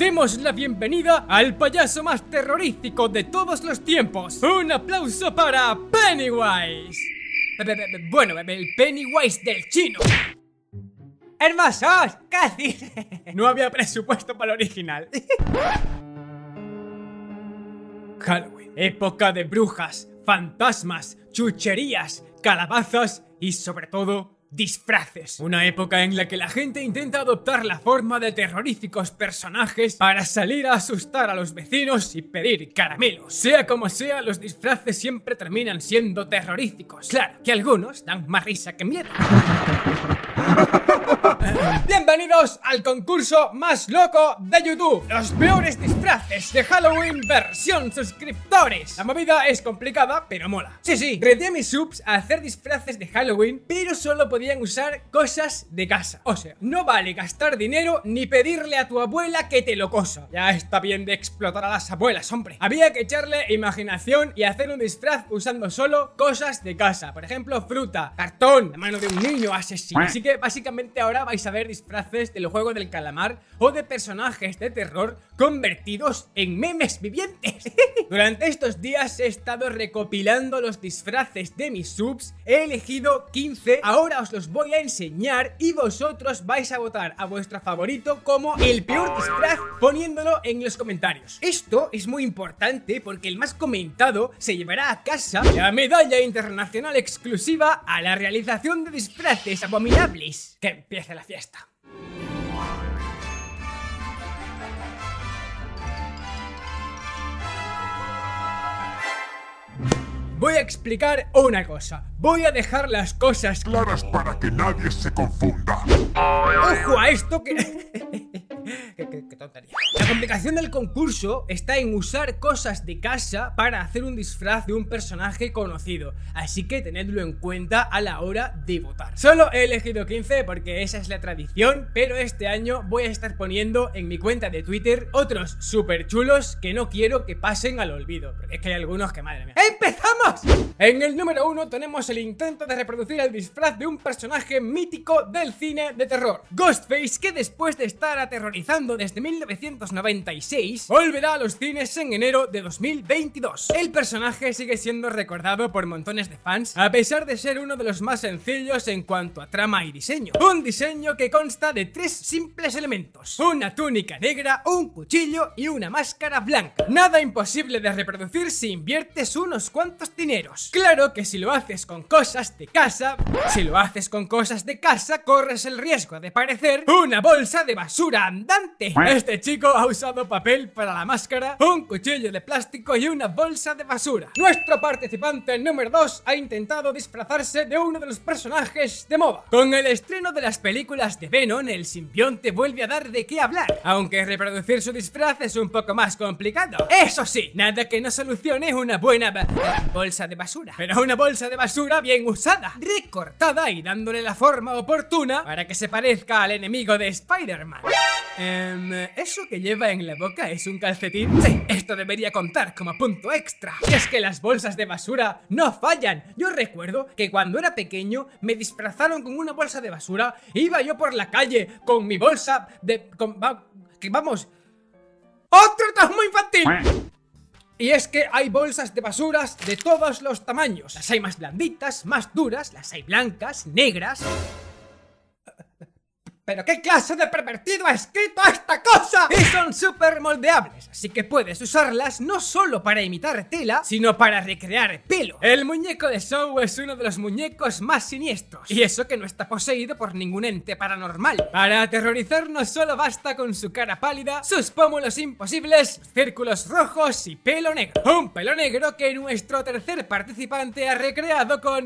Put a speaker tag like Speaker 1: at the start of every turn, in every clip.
Speaker 1: demos la bienvenida al payaso más terrorífico de todos los tiempos. Un aplauso para Pennywise. Bueno, el Pennywise del chino. ¡Hermosos! ¡Casi! No había presupuesto para el original. Halloween. Época de brujas, fantasmas, chucherías, calabazas y sobre todo disfraces. Una época en la que la gente intenta adoptar la forma de terroríficos personajes para salir a asustar a los vecinos y pedir caramelos. Sea como sea, los disfraces siempre terminan siendo terroríficos. Claro, que algunos dan más risa que miedo. Bienvenidos al concurso más loco de YouTube Los peores disfraces de Halloween versión suscriptores La movida es complicada, pero mola Sí, sí, reté a mis subs a hacer disfraces de Halloween Pero solo podían usar cosas de casa O sea, no vale gastar dinero ni pedirle a tu abuela que te lo cosa Ya está bien de explotar a las abuelas, hombre Había que echarle imaginación y hacer un disfraz usando solo cosas de casa Por ejemplo, fruta, cartón, la mano de un niño asesino Así que básicamente ahora vais a ver disfraces del juego del calamar o de personajes de terror convertidos en memes vivientes. Durante estos días he estado recopilando los disfraces de mis subs, he elegido 15, ahora os los voy a enseñar y vosotros vais a votar a vuestro favorito como el peor disfraz poniéndolo en los comentarios. Esto es muy importante porque el más comentado se llevará a casa la medalla internacional exclusiva a la realización de disfraces abominables. Que empiece la fiesta. Voy a explicar una cosa. Voy a dejar las cosas claras para que nadie se confunda. Ojo a esto que La complicación del concurso está en usar cosas de casa para hacer un disfraz de un personaje conocido, así que tenedlo en cuenta a la hora de votar. Solo he elegido 15 porque esa es la tradición, pero este año voy a estar poniendo en mi cuenta de Twitter otros super chulos que no quiero que pasen al olvido, porque es que hay algunos que madre mía. ¡Empezamos! En el número 1 tenemos el intento de reproducir el disfraz de un personaje mítico del cine de terror, Ghostface, que después de estar aterrorizando de de 1996, volverá a los cines en enero de 2022. El personaje sigue siendo recordado por montones de fans, a pesar de ser uno de los más sencillos en cuanto a trama y diseño. Un diseño que consta de tres simples elementos, una túnica negra, un cuchillo y una máscara blanca. Nada imposible de reproducir si inviertes unos cuantos dineros. Claro que si lo haces con cosas de casa, si lo haces con cosas de casa, corres el riesgo de parecer una bolsa de basura andante ¿Eh? Este chico ha usado papel para la máscara, un cuchillo de plástico y una bolsa de basura. Nuestro participante número 2 ha intentado disfrazarse de uno de los personajes de MOBA Con el estreno de las películas de Venom, el simbionte vuelve a dar de qué hablar, aunque reproducir su disfraz es un poco más complicado. Eso sí, nada que no solucione una buena bolsa de basura. Pero una bolsa de basura bien usada, recortada y dándole la forma oportuna para que se parezca al enemigo de Spider-Man. Em, Em, ¿Eso que lleva en la boca es un calcetín? Sí, esto debería contar como punto extra. Y es que las bolsas de basura no fallan. Yo recuerdo que cuando era pequeño me disfrazaron con una bolsa de basura. Iba yo por la calle con mi bolsa de... que vamos... ¡Otro tramo infantil! Y es que hay bolsas de basuras de todos los tamaños. Las hay más blanditas, más duras, las hay blancas, negras... ¿Pero qué clase de pervertido ha escrito esta cosa? Y son súper moldeables, así que puedes usarlas no solo para imitar tela, sino para recrear pelo. El muñeco de Show es uno de los muñecos más siniestros, y eso que no está poseído por ningún ente paranormal. Para aterrorizarnos solo basta con su cara pálida, sus pómulos imposibles, círculos rojos y pelo negro. Un pelo negro que nuestro tercer participante ha recreado con...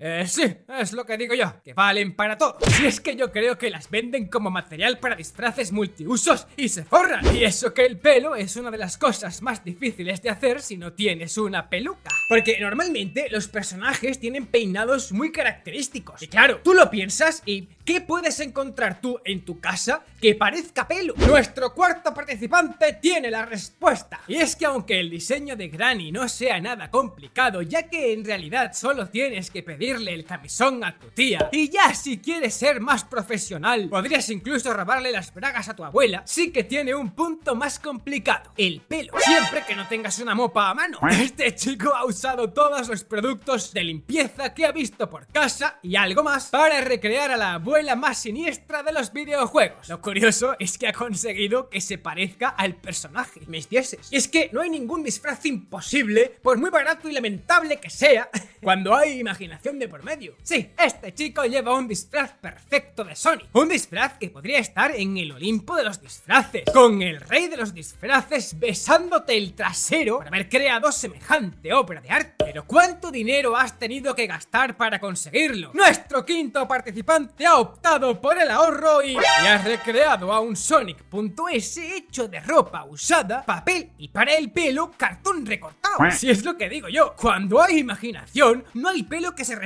Speaker 1: Eh, sí, es lo que digo yo, que valen para todo. Si es que yo creo que las venden como material para disfraces multiusos y se forran. Y eso que el pelo es una de las cosas más difíciles de hacer si no tienes una peluca. Porque normalmente los personajes tienen peinados muy característicos. Y claro, tú lo piensas y ¿qué puedes encontrar tú en tu casa que parezca pelo? Nuestro cuarto participante tiene la respuesta. Y es que aunque el diseño de Granny no sea nada complicado, ya que en realidad solo tienes que pedir el camisón a tu tía. Y ya si quieres ser más profesional, podrías incluso robarle las bragas a tu abuela. Sí que tiene un punto más complicado, el pelo. Siempre que no tengas una mopa a mano. Este chico ha usado todos los productos de limpieza que ha visto por casa y algo más para recrear a la abuela más siniestra de los videojuegos. Lo curioso es que ha conseguido que se parezca al personaje. Mis dioses. Y es que no hay ningún disfraz imposible, por muy barato y lamentable que sea, cuando hay imaginación por medio. Sí, este chico lleva un disfraz perfecto de Sonic. Un disfraz que podría estar en el Olimpo de los disfraces, con el rey de los disfraces besándote el trasero por haber creado semejante obra de arte. Pero ¿cuánto dinero has tenido que gastar para conseguirlo? Nuestro quinto participante ha optado por el ahorro y, y has recreado a un Sonic.es hecho de ropa usada, papel y para el pelo cartón recortado. Si es lo que digo yo, cuando hay imaginación, no hay pelo que se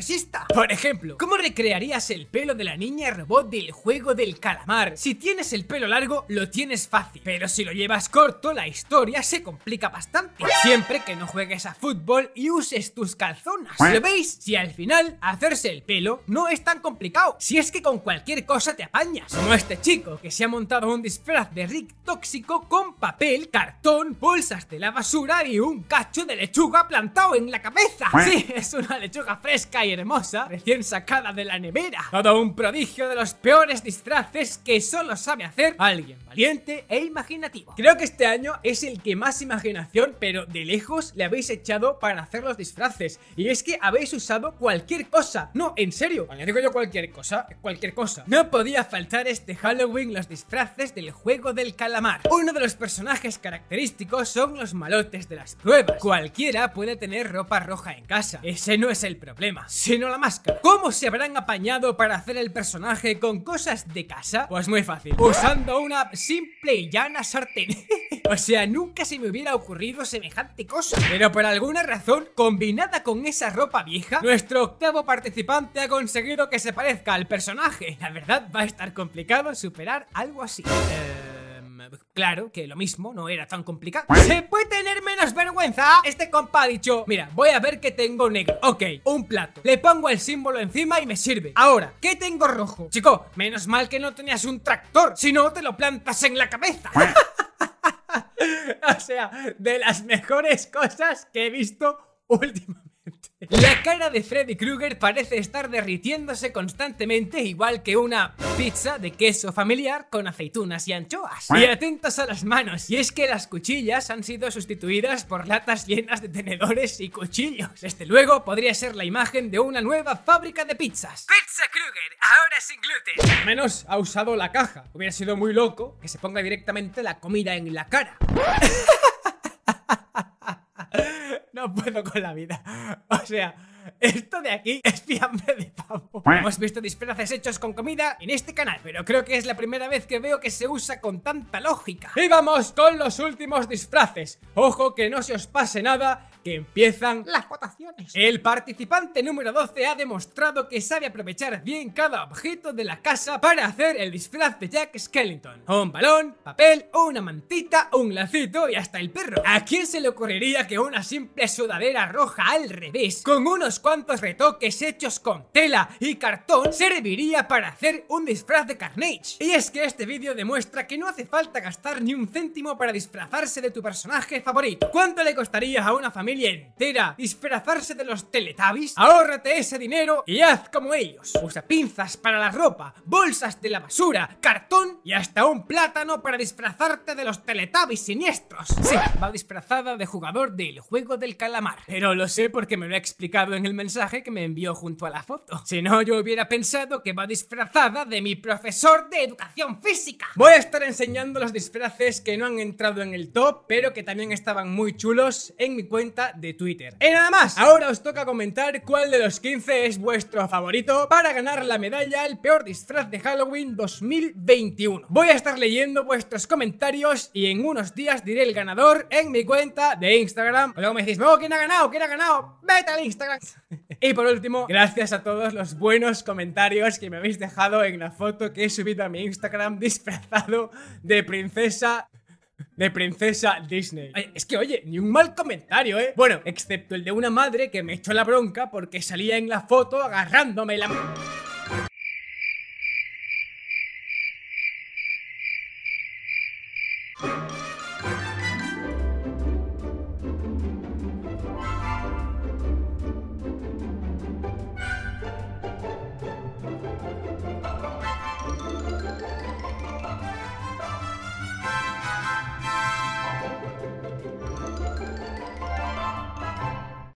Speaker 1: por ejemplo, ¿cómo recrearías el pelo de la niña robot del juego del calamar? Si tienes el pelo largo, lo tienes fácil, pero si lo llevas corto, la historia se complica bastante. Siempre que no juegues a fútbol y uses tus calzonas. ¿Lo veis? Si al final hacerse el pelo no es tan complicado, si es que con cualquier cosa te apañas. Como este chico que se ha montado un disfraz de Rick tóxico con papel, cartón, bolsas de la basura y un cacho de lechuga plantado en la cabeza. ¿Eh? Sí, es una lechuga fresca y hermosa, recién sacada de la nevera. Todo un prodigio de los peores disfraces que solo sabe hacer alguien valiente e imaginativo. Creo que este año es el que más imaginación, pero de lejos, le habéis echado para hacer los disfraces. Y es que habéis usado cualquier cosa. No, en serio. Cuando digo yo cualquier cosa, cualquier cosa. No podía faltar este Halloween los disfraces del juego del calamar. Uno de los personajes característicos son los malotes de las pruebas. Cualquiera puede tener ropa roja en casa. Ese no es el problema sino la máscara. ¿Cómo se habrán apañado para hacer el personaje con cosas de casa? Pues muy fácil, usando una simple y llana sartén. o sea, nunca se me hubiera ocurrido semejante cosa. Pero por alguna razón, combinada con esa ropa vieja, nuestro octavo participante ha conseguido que se parezca al personaje. La verdad, va a estar complicado superar algo así. Eh, claro que lo mismo no era tan complicado. Pues ¿Se puede tener menos vergüenza? Este compa ha dicho, mira, voy a ver que tengo negro. Ok, un plato. Le pongo el símbolo encima y me sirve. Ahora, ¿qué tengo rojo? Chico, menos mal que no tenías un tractor, si no te lo plantas en la cabeza. Pues. o sea, de las mejores cosas que he visto últimamente. La cara de Freddy Krueger parece estar derritiéndose constantemente, igual que una pizza de queso familiar con aceitunas y anchoas. Y atentos a las manos, y es que las cuchillas han sido sustituidas por latas llenas de tenedores y cuchillos. Este luego podría ser la imagen de una nueva fábrica de pizzas. Pizza Krueger, ahora sin gluten. Al menos ha usado la caja. Hubiera sido muy loco que se ponga directamente la comida en la cara. no puedo con la vida. O sea, esto de aquí es fiambre de pavo. Hemos visto disfraces hechos con comida en este canal, pero creo que es la primera vez que veo que se usa con tanta lógica. Y vamos con los últimos disfraces. Ojo que no se os pase nada que empiezan las votaciones. El participante número 12 ha demostrado que sabe aprovechar bien cada objeto de la casa para hacer el disfraz de Jack Skellington. Un balón, papel, una mantita, un lacito y hasta el perro. ¿A quién se le ocurriría que una simple sudadera roja al revés, con unos cuantos retoques hechos con tela y cartón, serviría para hacer un disfraz de Carnage? Y es que este vídeo demuestra que no hace falta gastar ni un céntimo para disfrazarse de tu personaje favorito. ¿Cuánto le costaría a una familia entera disfrazarse de los Teletubbies? Ahórrate ese dinero y haz como ellos. Usa pinzas para la ropa, bolsas de la basura, cartón y hasta un plátano para disfrazarte de los Teletubbies siniestros. Sí, va disfrazada de jugador del juego del calamar. Pero lo sé porque me lo ha explicado en el mensaje que me envió junto a la foto. Si no, yo hubiera pensado que va disfrazada de mi profesor de educación física. Voy a estar enseñando los disfraces que no han entrado en el top, pero que también estaban muy chulos en mi cuenta de Twitter. Y ¡Eh, nada más, ahora os toca comentar cuál de los 15 es vuestro favorito para ganar la medalla al peor disfraz de Halloween 2021. Voy a estar leyendo vuestros comentarios y en unos días diré el ganador en mi cuenta de Instagram. luego me decís, oh, ¿quién ha ganado? ¿Quién ha ganado? Vete al Instagram. y por último, gracias a todos los buenos comentarios que me habéis dejado en la foto que he subido a mi Instagram disfrazado de princesa de princesa Disney. es que, oye, ni un mal comentario, ¿eh? Bueno, excepto el de una madre que me echó la bronca porque salía en la foto agarrándome la...